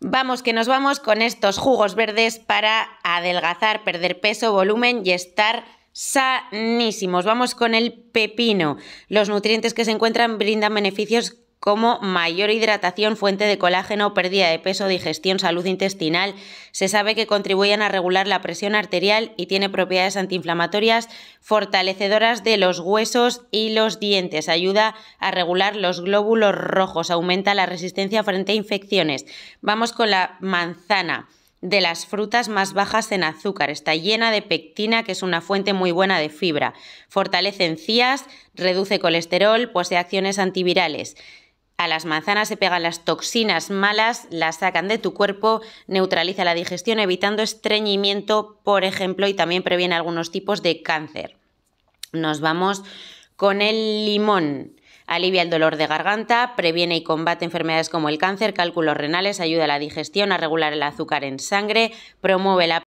Vamos, que nos vamos con estos jugos verdes para adelgazar, perder peso, volumen y estar sanísimos. Vamos con el pepino. Los nutrientes que se encuentran brindan beneficios como mayor hidratación, fuente de colágeno, pérdida de peso, digestión, salud intestinal. Se sabe que contribuyen a regular la presión arterial y tiene propiedades antiinflamatorias, fortalecedoras de los huesos y los dientes. Ayuda a regular los glóbulos rojos, aumenta la resistencia frente a infecciones. Vamos con la manzana de las frutas más bajas en azúcar. Está llena de pectina, que es una fuente muy buena de fibra. Fortalece encías, reduce colesterol, posee acciones antivirales. A las manzanas se pegan las toxinas malas, las sacan de tu cuerpo, neutraliza la digestión evitando estreñimiento, por ejemplo, y también previene algunos tipos de cáncer. Nos vamos con el limón. Alivia el dolor de garganta, previene y combate enfermedades como el cáncer, cálculos renales, ayuda a la digestión, a regular el azúcar en sangre, promueve la